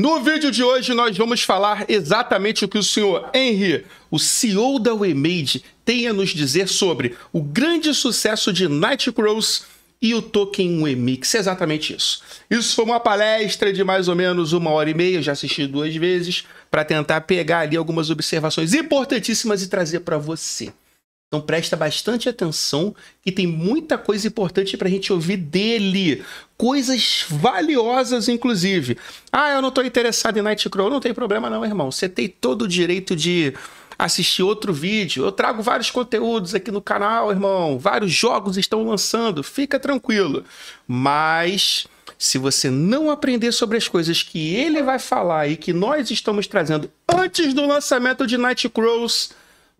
No vídeo de hoje nós vamos falar exatamente o que o senhor Henry, o CEO da Wemade, tem a nos dizer sobre o grande sucesso de Nightcrawls e o token Wemix, exatamente isso. Isso foi uma palestra de mais ou menos uma hora e meia, já assisti duas vezes, para tentar pegar ali algumas observações importantíssimas e trazer para você. Então presta bastante atenção que tem muita coisa importante para a gente ouvir dele. Coisas valiosas, inclusive. Ah, eu não estou interessado em Nightcrawl. Não tem problema não, irmão. Você tem todo o direito de assistir outro vídeo. Eu trago vários conteúdos aqui no canal, irmão. Vários jogos estão lançando. Fica tranquilo. Mas se você não aprender sobre as coisas que ele vai falar e que nós estamos trazendo antes do lançamento de Crows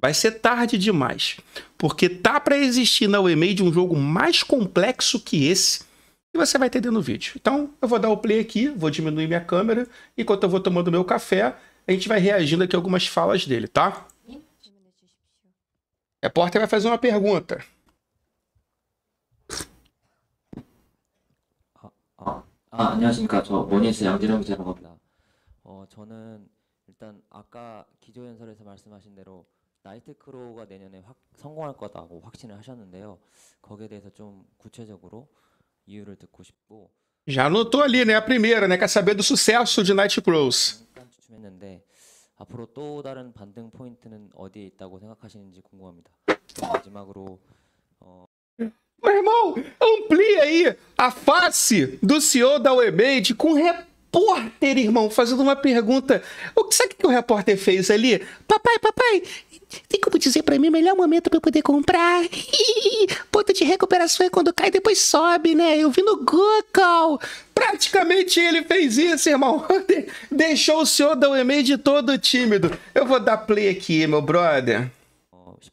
vai ser tarde demais, porque tá para existir na UEMEI de um jogo mais complexo que esse e você vai ter dentro do vídeo. Então, eu vou dar o play aqui, vou diminuir minha câmera, enquanto eu vou tomando meu café, a gente vai reagindo aqui algumas falas dele, tá? É, o repórter vai fazer uma pergunta. 아, 안녕하십니까. 저 모니스 나이트 크로우가 내년에 확 성공할 거다고 확신을 하셨는데요. 거기에 대해서 좀 구체적으로 이유를 듣고 싶고 Já anotou ali, né? A primeira, né? Quer saber do sucesso de Night Crows. 했는데 앞으로 또 다른 반등 포인트는 어디에 있다고 생각하시는지 궁금합니다. 마지막으로 어... Meu irmão, amplia aí a face do CEO da Webmade com repórter. repórter, irmão, fazendo uma pergunta. O que sabe que o repórter fez ali? Papai, papai, tem como dizer para mim o melhor momento para eu poder comprar? Ponto de recuperação é quando cai e depois sobe, né? Eu vi no Google. Praticamente ele fez isso, irmão. Deixou o senhor e-mail de todo tímido. Eu vou dar play aqui, meu brother.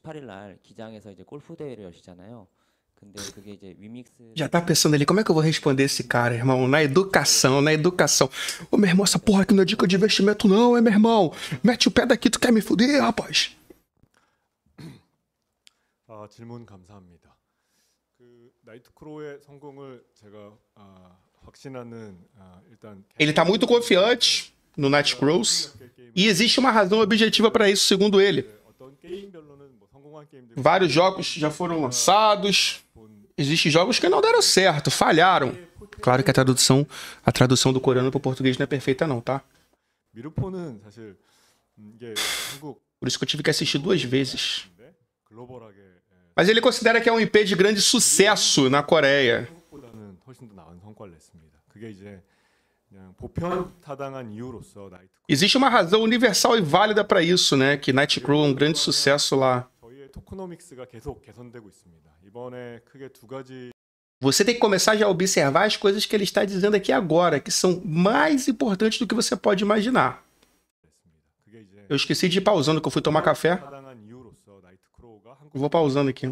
18일 날 기장에서 이제 골프 대회를 열시잖아요. Já tá pensando ali, como é que eu vou responder esse cara, irmão? Na educação, na educação. Ô, meu irmão, essa porra aqui não é dica de investimento, não, é, meu irmão? Mete o pé daqui, tu quer me fuder, rapaz? 질문 감사합니다. 그 나이트크로의 성공을 제가 아, 확신하는 아, 일단 Ele tá muito confiante no Night e existe uma razão objetiva para isso, segundo ele. Vários jogos já foram lançados existem jogos que não deram certo, falharam. Claro que a tradução, a tradução do coreano para o português não é perfeita não, tá? Por isso que eu tive que assistir duas vezes. Mas ele considera que é um IP de grande sucesso na Coreia. Existe uma razão universal e válida para isso, né? Que Crew é um grande sucesso lá. 토크노믹스가 계속 개선되고 있습니다. 이번에 크게 두 가지 Você tem que começar já a observar as coisas que ele está dizendo aqui agora, que são mais importantes do que você pode imaginar. Eu esqueci de ir pausando, que eu fui tomar café. Vou pausando aqui.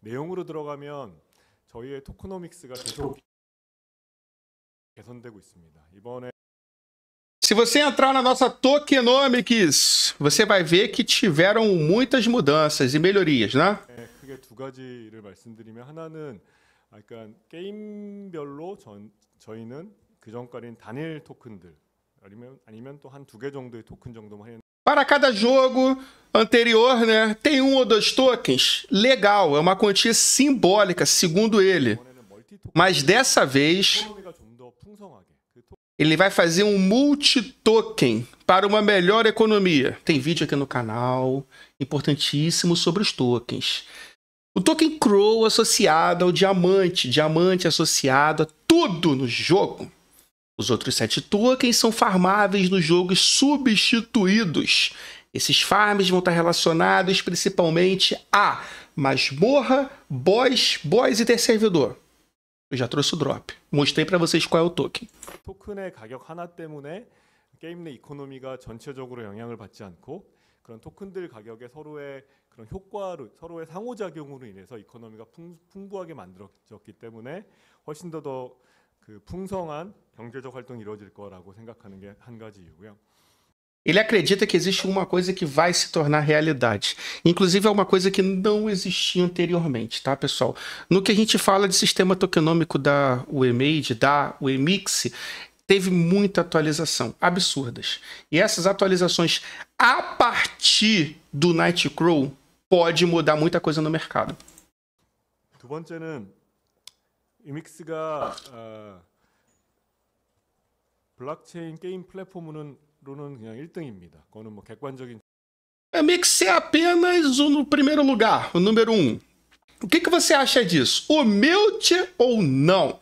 내용으로 들어가면 저희의 토크노믹스가 계속 개선되고 있습니다. 이번에 se você entrar na nossa Tokenomics, você vai ver que tiveram muitas mudanças e melhorias, né? Para cada jogo anterior, né, tem um ou dois tokens. Legal, é uma quantia simbólica, segundo ele. Mas dessa vez, ele vai fazer um multi-token para uma melhor economia. Tem vídeo aqui no canal importantíssimo sobre os tokens. O token Crow associado ao diamante, diamante associado a tudo no jogo. Os outros sete tokens são farmáveis no jogo e substituídos. Esses farms vão estar relacionados principalmente a masmorra, boss, boss e ter servidor. Eu já trouxe o drop. Mostrei para vocês qual é o token. 토큰의 가격 하나 때문에 게임 내 이코노미가 전체적으로 영향을 받지 않고 그런 토큰들 가격의 서로의 그런 효과로 서로의 상호작용으로 인해서 이코노미가 풍, 부하게 만들어졌기 때문에 훨씬 더더 그 풍성한 경제적 활동이 이루어질 거라고 생각하는 게 한 가지 이유고요. Ele acredita que existe uma coisa que vai se tornar realidade. Inclusive, é uma coisa que não existia anteriormente, tá, pessoal? No que a gente fala de sistema tokenômico da UEMAID, da UEMIX, teve muita atualização, absurdas. E essas atualizações, a partir do Nightcrow, pode mudar muita coisa no mercado. 두 번째는 이믹스가 로는 그냥 1등입니다. 그거는 뭐 객관적인 é meio que é ser apenas o no primeiro lugar, o número um. O que, que você acha disso? Humilde ou não?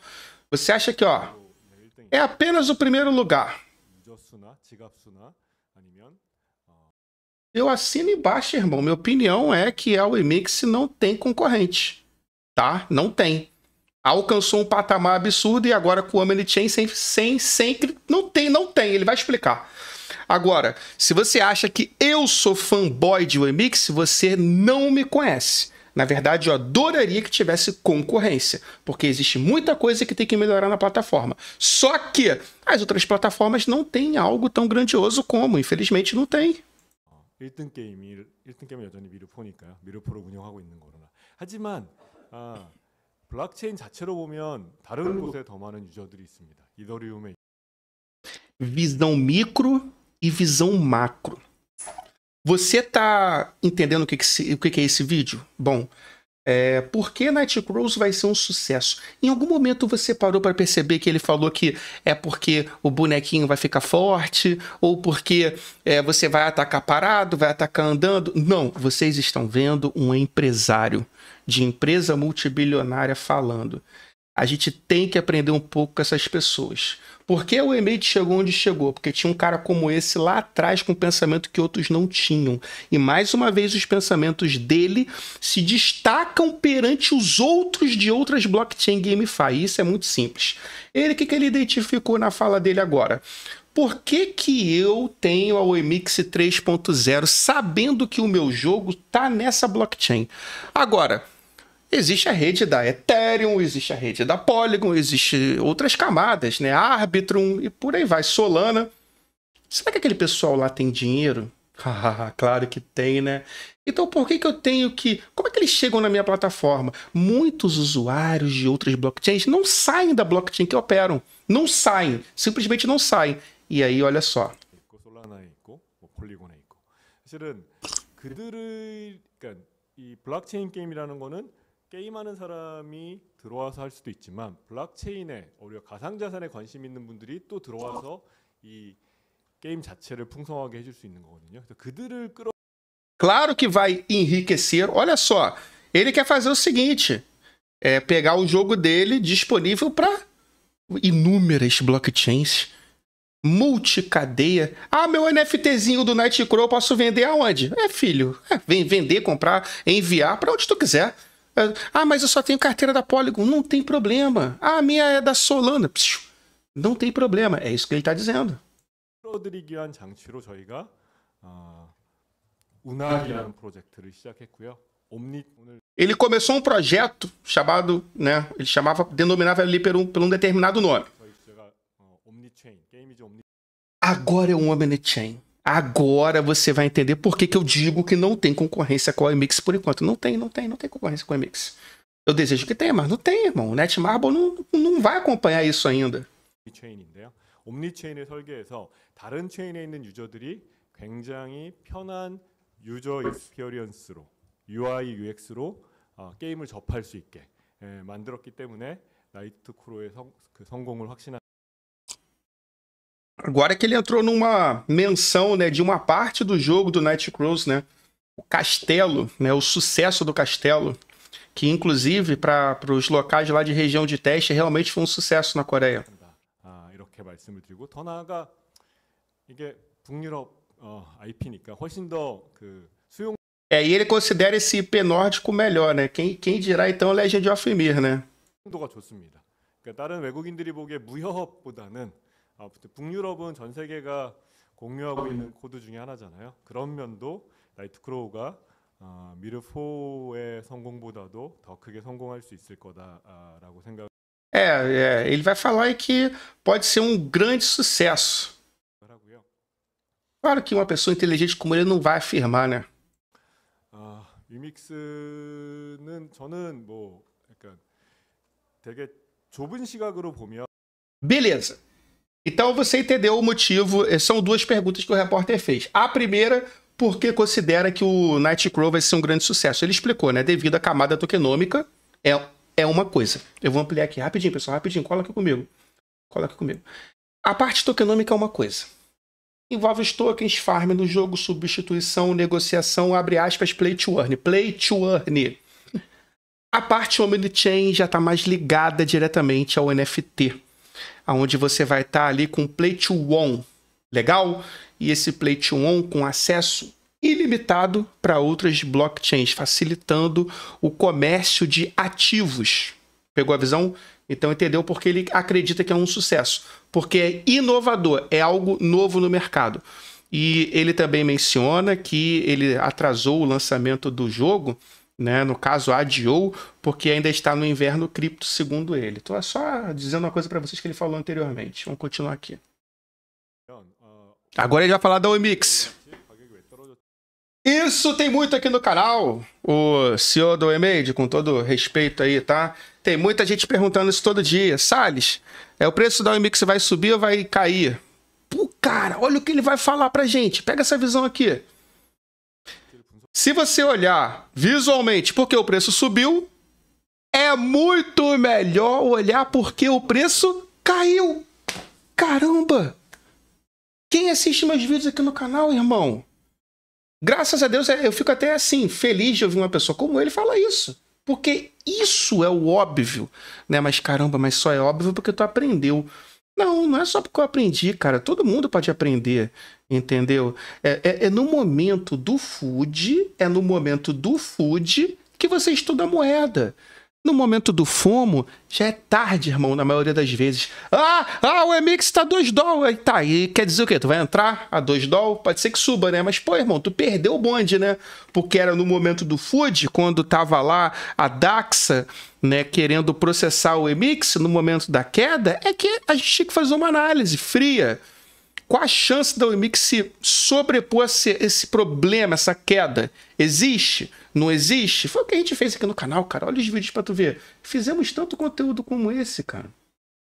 Você acha que, ó, é apenas o primeiro lugar. Eu assino embaixo, irmão. Minha opinião é que a é Wemix não tem concorrente. Tá? Não tem. Alcançou um patamar absurdo e agora com o Omnichain sem, sem, sem. Não tem, não tem. Ele vai explicar. Agora, se você acha que eu sou fanboy de Remix, você não me conhece. Na verdade, eu adoraria que tivesse concorrência, porque existe muita coisa que tem que melhorar na plataforma. Só que as outras plataformas não têm algo tão grandioso como, infelizmente, não tem. 1등 게임을 1등 게임을 여전히 미르포니까 운영하고 있는 하지만 아, 블록체인 자체로 보면 다른 곳에 더 많은 유저들이 있습니다. 이더리움에 Visão micro e visão macro. Você tá entendendo o que, que, o que, que é esse vídeo? Bom, é, por que Nightcrawls vai ser um sucesso? Em algum momento você parou para perceber que ele falou que é porque o bonequinho vai ficar forte, ou porque é, você vai atacar parado, vai atacar andando? Não, vocês estão vendo um empresário de empresa multibilionária falando. A gente tem que aprender um pouco com essas pessoas. Por que o e-mail chegou onde chegou? Porque tinha um cara como esse lá atrás com um pensamento que outros não tinham. E mais uma vez, os pensamentos dele se destacam perante os outros de outras blockchain GameFi. Isso é muito simples. Ele, o que, que ele identificou na fala dele agora? Por que, que eu tenho a OEMIX 3.0 sabendo que o meu jogo tá nessa blockchain? Agora, Existe a rede da Ethereum, existe a rede da Polygon, existe outras camadas, né? Arbitrum e por aí vai, Solana. Será que aquele pessoal lá tem dinheiro? Ah, claro que tem, né? Então por que, que eu tenho que. Como é que eles chegam na minha plataforma? Muitos usuários de outras blockchains não saem da blockchain que operam. Não saem. Simplesmente não saem. E aí, olha só. 사실은 그들의 그러니까 이 블록체인 게임이라는 거는 게임하는 사람이 들어와서 할 수도 있지만 블록체인에 오히려 가상자산에 관심 있는 분들이 또 들어와서 이 게임 자체를 풍성하게 해줄 수 있는 거거든요. 그래서 그들을 끌어 Claro que vai enriquecer. Olha só, ele quer fazer o seguinte: é pegar o jogo dele disponível para inúmeras blockchains, multicadeia. Ah, meu NFTzinho do Nightcrow posso vender aonde? É, filho, é, vem vender, comprar, enviar para onde tu quiser. Ah, mas eu só tenho carteira da Polygon. Não tem problema. Ah, a minha é da Solana. Psiu. Não tem problema. É isso que ele está dizendo. Ele começou um projeto chamado, né? Ele chamava, denominava ele por um, por um determinado nome. Agora é um Omnichain. Agora você vai entender por que, que eu digo que não tem concorrência com a Emix por enquanto. Não tem, não tem, não tem concorrência com a Emix. Eu desejo que tenha, mas não tem, irmão. O Netmarble não, não vai acompanhar isso ainda. UI, UX로 어, 게임을 접할 수 있게 만들었기 때문에 성, 그 성공을 확신한 Agora é que ele entrou numa menção, né, de uma parte do jogo do Night né? O castelo, né, o sucesso do castelo, que inclusive para os locais lá de região de teste realmente foi um sucesso na Coreia. É, e ele considera esse IP nórdico melhor, né? Quem, quem dirá então Legend of Mir, né? 좋습니다. 그러니까 다른 외국인들이 보기에 무협보다는 아무튼 북유럽은 전 세계가 공유하고 있는 코드 중에 하나잖아요. 그런 면도 나이트크로우가 어, 미르포의 성공보다도 더 크게 성공할 수 있을 거다라고 생각. É, é, ele vai falar que pode ser um grande sucesso. Claro que uma pessoa inteligente como ele não vai afirmar, né? 아, 리믹스는 저는 뭐 약간 되게 좁은 시각으로 보면 Beleza. Então você entendeu o motivo. É, são duas perguntas que o repórter fez. A primeira, porque considera que o Crow vai ser um grande sucesso. Ele explicou, né? Devido à camada tokenômica, é, é uma coisa. Eu vou ampliar aqui rapidinho, pessoal, rapidinho. Cola aqui comigo. Cola aqui comigo. A parte tokenômica é uma coisa. Envolve os tokens, farm no jogo, substituição, negociação, abre aspas, play to earn. Play to earn. A parte omnichain já está mais ligada diretamente ao NFT onde você vai estar tá ali com Play to One, legal? E esse Play to One com acesso ilimitado para outras blockchains, facilitando o comércio de ativos. Pegou a visão? Então entendeu porque ele acredita que é um sucesso, porque é inovador, é algo novo no mercado. E ele também menciona que ele atrasou o lançamento do jogo né? No caso, adiou porque ainda está no inverno cripto, segundo ele. Estou só dizendo uma coisa para vocês que ele falou anteriormente. Vamos continuar aqui. Agora ele vai falar da OMX. Isso tem muito aqui no canal, o CEO do Emade, com todo respeito aí, tá? Tem muita gente perguntando isso todo dia. Salles, é o preço da OMX vai subir ou vai cair? Pô, cara, olha o que ele vai falar pra gente. Pega essa visão aqui se você olhar visualmente porque o preço subiu, é muito melhor olhar porque o preço caiu. Caramba! Quem assiste meus vídeos aqui no canal, irmão? Graças a Deus, é, eu fico até assim, feliz de ouvir uma pessoa como ele falar isso. Porque isso é o óbvio, né? Mas caramba, mas só é óbvio porque tu aprendeu. Não, não é só porque eu aprendi, cara. Todo mundo pode aprender, entendeu? É, é, é no momento do food, é no momento do food que você estuda a moeda. No momento do fumo, já é tarde, irmão, na maioria das vezes. Ah, ah, o EMIX tá 2 dólares. Tá, e quer dizer o quê? Tu vai entrar a 2 dólares? Pode ser que suba, né? Mas, pô, irmão, tu perdeu o bonde, né? Porque era no momento do FUD, quando tava lá a DAXA, né, querendo processar o EMIX, no momento da queda, é que a gente tinha que fazer uma análise fria qual a chance da Olympic se sobrepor a esse, esse problema, essa queda? Existe? Não existe? Foi o que a gente fez aqui no canal, cara. Olha os vídeos para tu ver. Fizemos tanto conteúdo como esse, cara.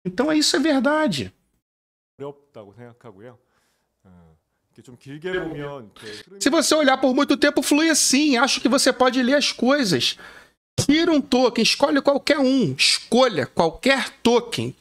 Então é isso é verdade. Se você olhar por muito tempo, flui assim. Acho que você pode ler as coisas. Tira um token, escolhe qualquer um. Escolha qualquer token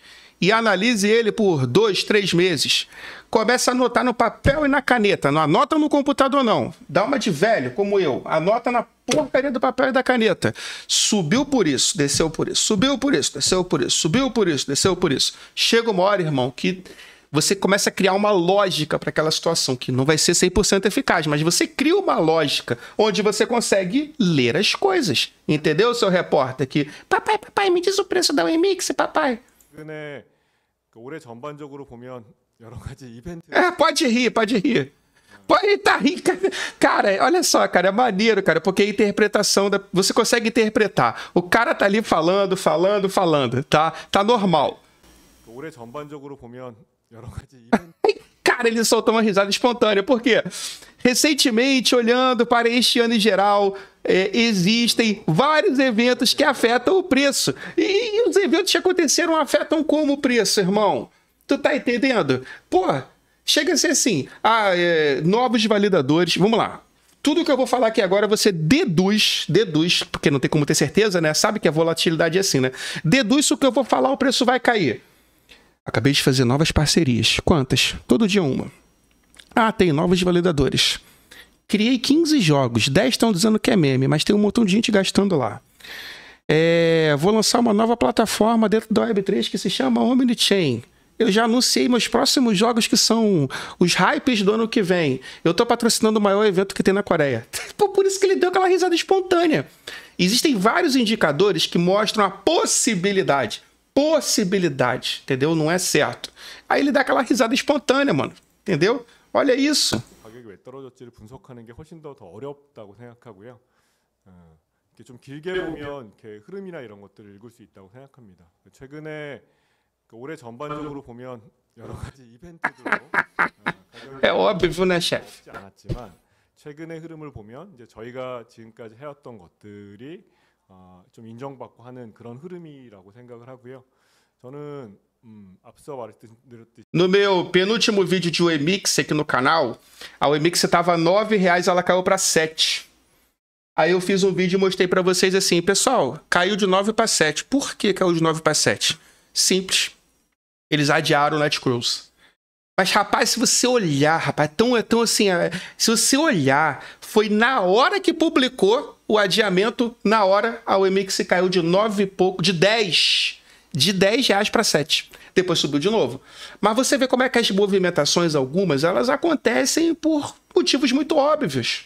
e analise ele por dois, três meses. Comece a anotar no papel e na caneta. Não anota no computador, não. Dá uma de velho, como eu. Anota na porcaria do papel e da caneta. Subiu por isso, desceu por isso. Subiu por isso, desceu por isso. Subiu por isso, desceu por isso. Chega uma hora, irmão, que você começa a criar uma lógica para aquela situação, que não vai ser 100% eficaz, mas você cria uma lógica onde você consegue ler as coisas. Entendeu, seu repórter? Que, papai, papai, me diz o preço da Wemix, papai. Né? 올해 전반적으로 보면 여러 가지 이벤트. É, pode rir, pode rir. Pode tá rindo. Cara, olha só, cara, é maneiro, cara, porque a interpretação da. Você consegue interpretar. O cara tá ali falando, falando, falando, tá? Tá normal. 올해 전반적으로 보면 여러 가지 이벤트. Cara, ele soltou uma risada espontânea. Por quê? Recentemente, olhando para este ano em geral, é, existem vários eventos que afetam o preço. E, e os eventos que aconteceram afetam como o preço, irmão? Tu tá entendendo? Pô, chega a ser assim: ah, é, novos validadores. Vamos lá. Tudo que eu vou falar aqui agora você deduz, deduz, porque não tem como ter certeza, né? Sabe que a volatilidade é assim, né? Deduz o que eu vou falar, o preço vai cair. Acabei de fazer novas parcerias. Quantas? Todo dia uma. Ah, tem novos validadores. Criei 15 jogos. 10 estão dizendo que é meme, mas tem um montão de gente gastando lá. É, vou lançar uma nova plataforma dentro da Web3 que se chama Omnichain. Eu já anunciei meus próximos jogos que são os hypes do ano que vem. Eu tô patrocinando o maior evento que tem na Coreia. Por isso que ele deu aquela risada espontânea. Existem vários indicadores que mostram a possibilidade. possibilidade, entendeu? Não é certo. Aí ele dá aquela risada espontânea, mano. Entendeu? Olha isso. 떨어졌지를 분석하는 게 훨씬 더, 더 어렵다고 생각하고요. 어, 이렇게 좀 길게 보면 이렇게 흐름이나 이런 것들을 읽을 수 있다고 생각합니다. 최근에 그 올해 전반적으로 보면 여러 가지 이벤트들로 어, É ó b 않았지만 최근의 흐름을 보면 이제 저희가 지금까지 해왔던 것들이 좀 인정받고 하는 그런 흐름이라고 생각을 하고요. 저는 음, 앞서 말했듯이 No meu penúltimo vídeo de Wemix aqui no canal, a Wemix estava R$ reais, ela caiu para 7. Aí eu fiz um vídeo e mostrei para vocês assim, pessoal, caiu de 9 para 7. Por que caiu de 9 para 7? Simples. Eles adiaram o Netcruise. Mas, rapaz, se você olhar, rapaz, tão, tão assim. É, se você olhar, foi na hora que publicou o adiamento, na hora, a OMX caiu de 9 e pouco, de 10, de 10 reais para 7. Depois subiu de novo. Mas você vê como é que as movimentações, algumas, elas acontecem por motivos muito óbvios.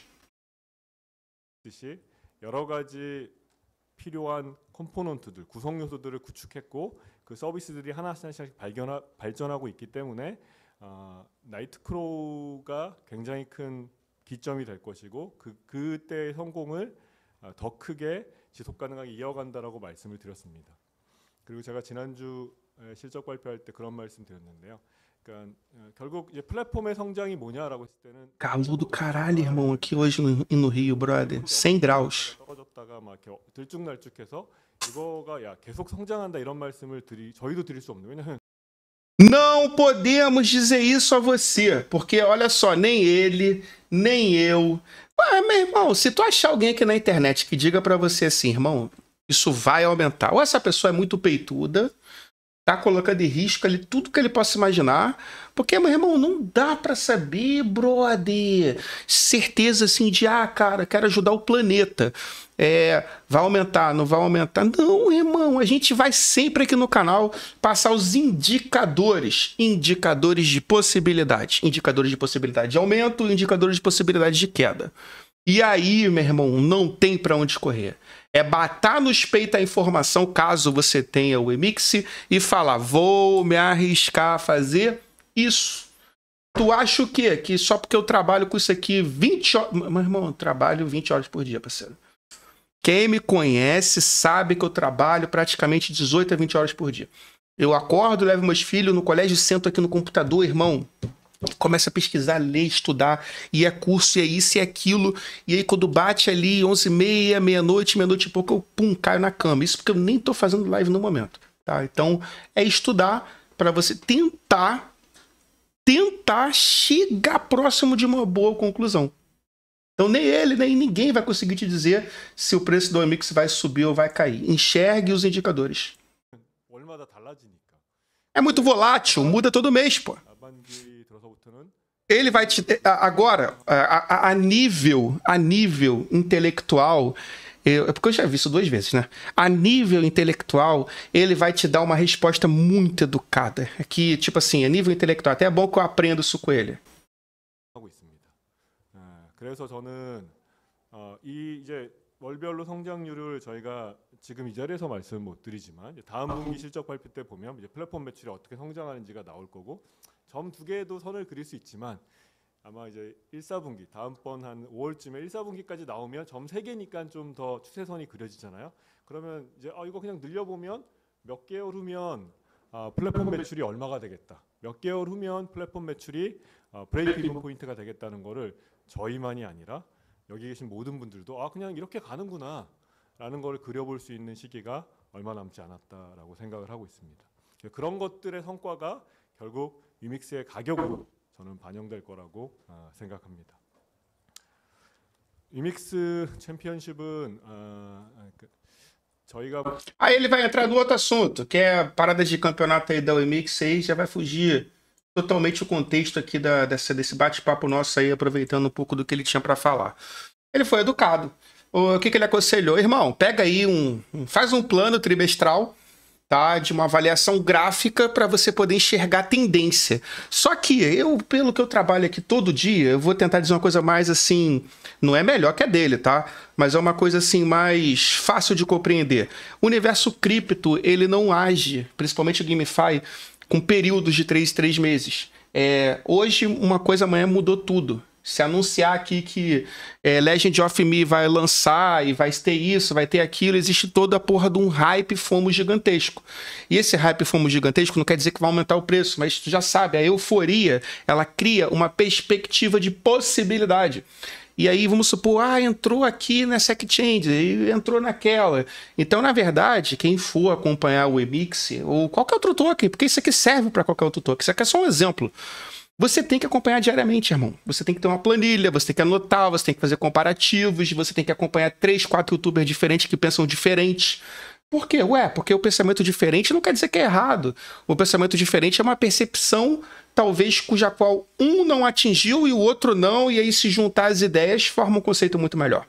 여러 나이트크로우가 굉장히 큰 기점이 될 것이고 그 그때의 성공을 아, 더 크게 지속 가능하게 이어간다라고 말씀을 드렸습니다. 그리고 제가 지난주 실적 발표할 때 그런 말씀 드렸는데요. 그러니까 어, 결국 이제 플랫폼의 성장이 뭐냐라고 했을 때는 calor do a q u i hoje no, no Rio, brother. 100 graus. 네, 떨어졌다가 막 들쭉날쭉해서 이거가 야 계속 성장한다 이런 말씀을 드리 저희도 드릴 수 없는 왜냐면 Não podemos dizer isso a você, porque olha só, nem ele, nem eu. Ah, meu irmão, se tu achar alguém aqui na internet que diga para você assim, irmão, isso vai aumentar. Ou essa pessoa é muito peituda, tá colocando em risco ali tudo que ele possa imaginar, porque, meu irmão, não dá para saber, brother. Certeza assim de, ah, cara, quero ajudar o planeta. É, vai aumentar, não vai aumentar. Não, irmão, a gente vai sempre aqui no canal passar os indicadores, indicadores de possibilidade, indicadores de possibilidade de aumento, indicadores de possibilidade de queda. E aí, meu irmão, não tem para onde correr. É batar nos peitos a informação, caso você tenha o Emix, e falar: vou me arriscar a fazer isso. Tu acha o quê? Que só porque eu trabalho com isso aqui 20 horas. Meu irmão, eu trabalho 20 horas por dia, parceiro. Quem me conhece sabe que eu trabalho praticamente 18 a 20 horas por dia. Eu acordo, levo meus filhos no colégio, sento aqui no computador, irmão começa a pesquisar, ler, estudar, e é curso, e é isso, e é aquilo. E aí, quando bate ali 11 e meia, meia-noite, meia-noite e pouco, eu pum, caio na cama. Isso porque eu nem estou fazendo live no momento. Tá? Então, é estudar para você tentar, tentar chegar próximo de uma boa conclusão. Então, nem ele, nem ninguém vai conseguir te dizer se o preço do Omix vai subir ou vai cair. Enxergue os indicadores. É muito volátil, muda todo mês, pô ele vai te. Agora, a, a, nível, a nível intelectual, eu, é porque eu já vi isso duas vezes, né? A nível intelectual, ele vai te dar uma resposta muito educada. É que, tipo assim, a nível intelectual, até é bom que eu aprenda isso com ele. 그래서 저는 어, 이 이제 월별로 성장률을 저희가 지금 이 자리에서 말씀 못 드리지만 다음 분기 실적 발표 때 보면 이제 플랫폼 매출이 어떻게 성장하는지가 나올 거고 점두 개도 선을 그릴 수 있지만 아마 이제 1 4분기 다음번 한 5월쯤에 1 4분기까지 나오면 점 세 개니까 좀 더 추세선이 그려지잖아요. 그러면 이제 아 이거 그냥 늘려보면 몇 개월 후면 아 플랫폼 매출이 얼마가 되겠다. 몇 개월 후면 플랫폼 매출이 아 브레이크인 포인트가 되겠다는 거를 저희만이 아니라 여기 계신 모든 분들도 아 그냥 이렇게 가는구나 라는 걸 그려볼 수 있는 시기가 얼마 남지 않았다라고 생각을 하고 있습니다. 그런 것들의 성과가 결국 가격으로 저는 반영될 거라고 생각합니다. 챔피언십은 어, 저희가 Aí ele vai entrar no outro assunto, que é a parada de campeonato aí da Wimix 6, já vai fugir totalmente o contexto aqui da, dessa, desse bate-papo nosso aí, aproveitando um pouco do que ele tinha para falar. Ele foi educado. O, que, que ele aconselhou? Irmão, pega aí um. Faz um plano trimestral tá? De uma avaliação gráfica para você poder enxergar tendência. Só que eu, pelo que eu trabalho aqui todo dia, eu vou tentar dizer uma coisa mais assim, não é melhor que a dele, tá? Mas é uma coisa assim mais fácil de compreender. O universo cripto, ele não age, principalmente o GameFi, com períodos de 3 3 meses. É, hoje uma coisa amanhã mudou tudo. Se anunciar aqui que é, Legend of Me vai lançar e vai ter isso, vai ter aquilo, existe toda a porra de um hype fomo gigantesco. E esse hype fomo gigantesco não quer dizer que vai aumentar o preço, mas tu já sabe, a euforia, ela cria uma perspectiva de possibilidade. E aí, vamos supor, ah, entrou aqui nessa exchange, e entrou naquela. Então, na verdade, quem for acompanhar o Emix ou qualquer outro token, porque isso aqui serve para qualquer outro token, isso aqui é só um exemplo. Você tem que acompanhar diariamente, irmão. Você tem que ter uma planilha, você tem que anotar, você tem que fazer comparativos, você tem que acompanhar três, quatro youtubers diferentes que pensam diferente. Por quê? Ué, porque o pensamento diferente não quer dizer que é errado. O pensamento diferente é uma percepção, talvez, cuja qual um não atingiu e o outro não, e aí se juntar as ideias forma um conceito muito melhor.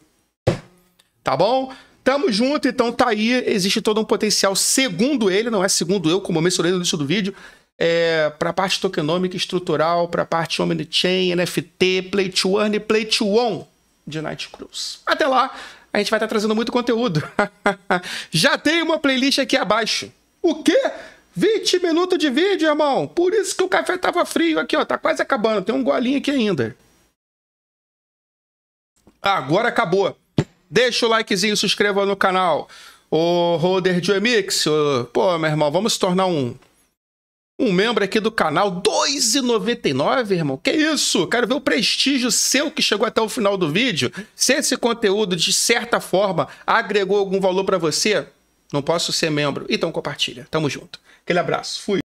Tá bom? Tamo junto, então tá aí. Existe todo um potencial, segundo ele, não é segundo eu, como eu mencionei no início do vídeo, é, para a parte tokenômica estrutural, para a parte Omnichain, NFT, Play to Earn e Play to Own de Night Cruz. Até lá, a gente vai estar tá trazendo muito conteúdo. Já tem uma playlist aqui abaixo. O quê? 20 minutos de vídeo, irmão. Por isso que o café tava frio aqui, ó. Tá quase acabando. Tem um golinho aqui ainda. Agora acabou. Deixa o likezinho, se inscreva no canal. O Roder de Emix, pô, meu irmão, vamos se tornar um um membro aqui do canal, R$ 2,99, irmão. Que isso? Quero ver o prestígio seu que chegou até o final do vídeo. Se esse conteúdo, de certa forma, agregou algum valor para você, não posso ser membro. Então compartilha. Tamo junto. Aquele abraço. Fui.